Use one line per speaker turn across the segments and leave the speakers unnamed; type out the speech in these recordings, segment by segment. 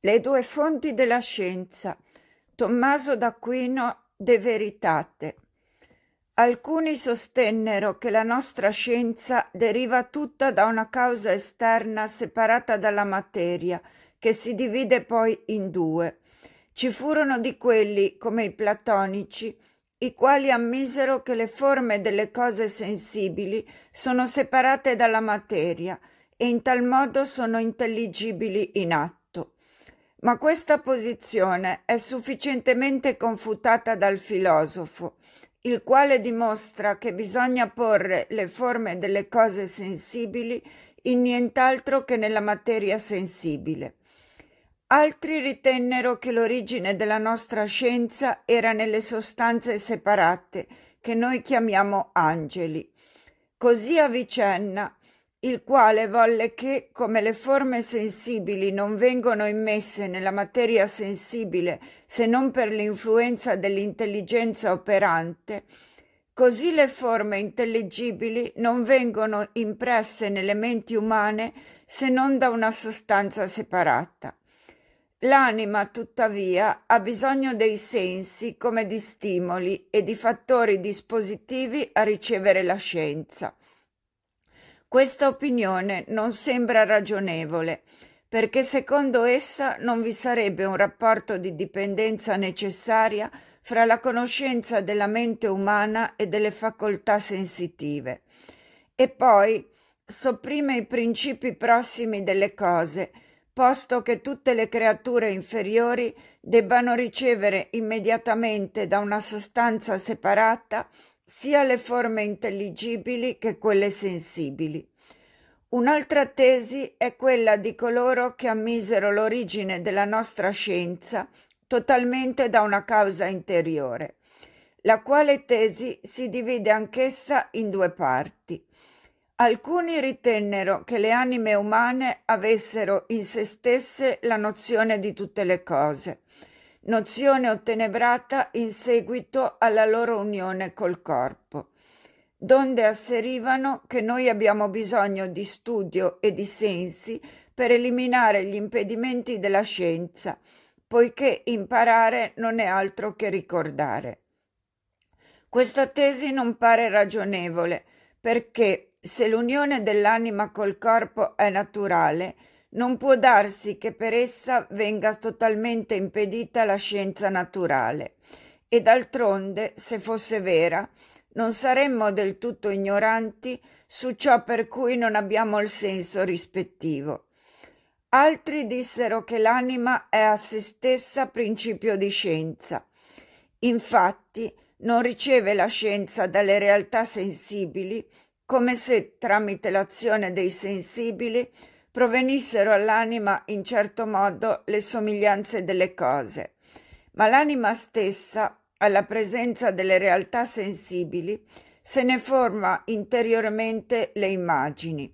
Le due fonti della scienza. Tommaso d'Aquino De Veritate. Alcuni sostennero che la nostra scienza deriva tutta da una causa esterna separata dalla materia, che si divide poi in due. Ci furono di quelli, come i platonici, i quali ammisero che le forme delle cose sensibili sono separate dalla materia e in tal modo sono intelligibili in atto. Ma questa posizione è sufficientemente confutata dal filosofo, il quale dimostra che bisogna porre le forme delle cose sensibili in nient'altro che nella materia sensibile. Altri ritennero che l'origine della nostra scienza era nelle sostanze separate, che noi chiamiamo angeli. Così Avicenna il quale volle che, come le forme sensibili non vengono immesse nella materia sensibile se non per l'influenza dell'intelligenza operante, così le forme intelligibili non vengono impresse nelle menti umane se non da una sostanza separata. L'anima, tuttavia, ha bisogno dei sensi come di stimoli e di fattori dispositivi a ricevere la scienza. Questa opinione non sembra ragionevole, perché secondo essa non vi sarebbe un rapporto di dipendenza necessaria fra la conoscenza della mente umana e delle facoltà sensitive. E poi sopprime i principi prossimi delle cose, posto che tutte le creature inferiori debbano ricevere immediatamente da una sostanza separata sia le forme intelligibili che quelle sensibili. Un'altra tesi è quella di coloro che ammisero l'origine della nostra scienza totalmente da una causa interiore, la quale tesi si divide anch'essa in due parti. Alcuni ritennero che le anime umane avessero in se stesse la nozione di tutte le cose, nozione ottenebrata in seguito alla loro unione col corpo, donde asserivano che noi abbiamo bisogno di studio e di sensi per eliminare gli impedimenti della scienza, poiché imparare non è altro che ricordare. Questa tesi non pare ragionevole, perché se l'unione dell'anima col corpo è naturale, non può darsi che per essa venga totalmente impedita la scienza naturale. E d'altronde, se fosse vera, non saremmo del tutto ignoranti su ciò per cui non abbiamo il senso rispettivo. Altri dissero che l'anima è a se stessa principio di scienza. Infatti, non riceve la scienza dalle realtà sensibili, come se tramite l'azione dei sensibili provenissero all'anima in certo modo le somiglianze delle cose, ma l'anima stessa, alla presenza delle realtà sensibili, se ne forma interiormente le immagini.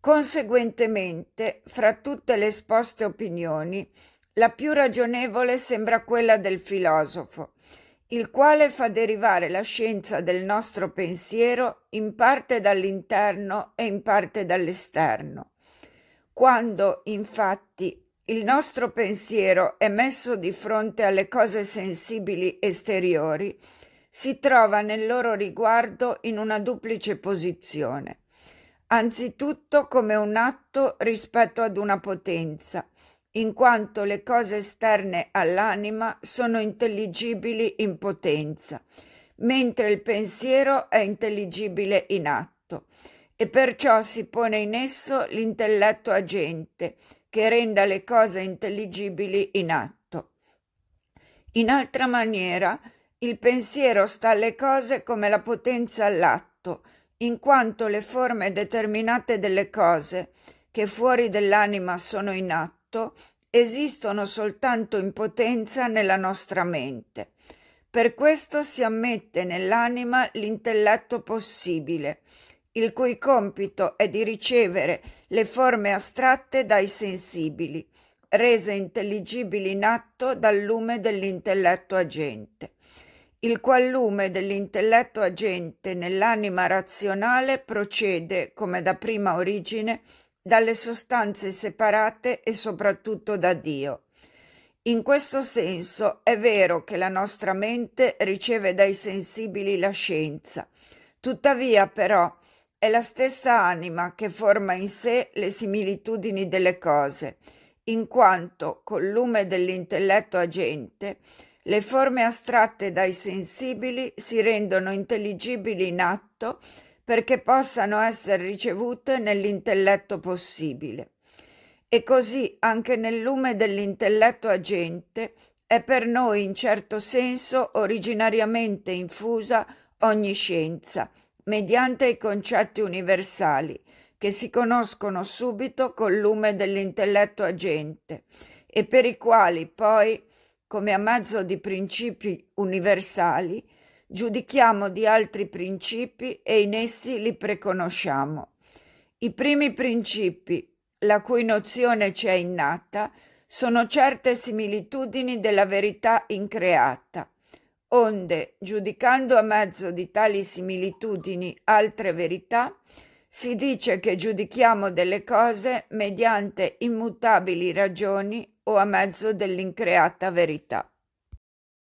Conseguentemente, fra tutte le esposte opinioni, la più ragionevole sembra quella del filosofo, il quale fa derivare la scienza del nostro pensiero in parte dall'interno e in parte dall'esterno. Quando, infatti, il nostro pensiero è messo di fronte alle cose sensibili esteriori, si trova nel loro riguardo in una duplice posizione. Anzitutto come un atto rispetto ad una potenza, in quanto le cose esterne all'anima sono intelligibili in potenza, mentre il pensiero è intelligibile in atto e perciò si pone in esso l'intelletto agente che renda le cose intelligibili in atto. In altra maniera, il pensiero sta alle cose come la potenza all'atto, in quanto le forme determinate delle cose, che fuori dell'anima sono in atto, esistono soltanto in potenza nella nostra mente. Per questo si ammette nell'anima l'intelletto possibile, il cui compito è di ricevere le forme astratte dai sensibili, rese intelligibili in atto dal lume dell'intelletto agente, il qual lume dell'intelletto agente nell'anima razionale procede, come da prima origine, dalle sostanze separate e soprattutto da Dio. In questo senso è vero che la nostra mente riceve dai sensibili la scienza, tuttavia però è la stessa anima che forma in sé le similitudini delle cose, in quanto, col lume dell'intelletto agente, le forme astratte dai sensibili si rendono intelligibili in atto perché possano essere ricevute nell'intelletto possibile. E così anche nel lume dell'intelletto agente è per noi in certo senso originariamente infusa ogni scienza, mediante i concetti universali che si conoscono subito col lume dell'intelletto agente e per i quali poi, come a mezzo di principi universali, giudichiamo di altri principi e in essi li preconosciamo. I primi principi, la cui nozione ci è innata, sono certe similitudini della verità increata, onde, giudicando a mezzo di tali similitudini altre verità, si dice che giudichiamo delle cose mediante immutabili ragioni o a mezzo dell'increata verità.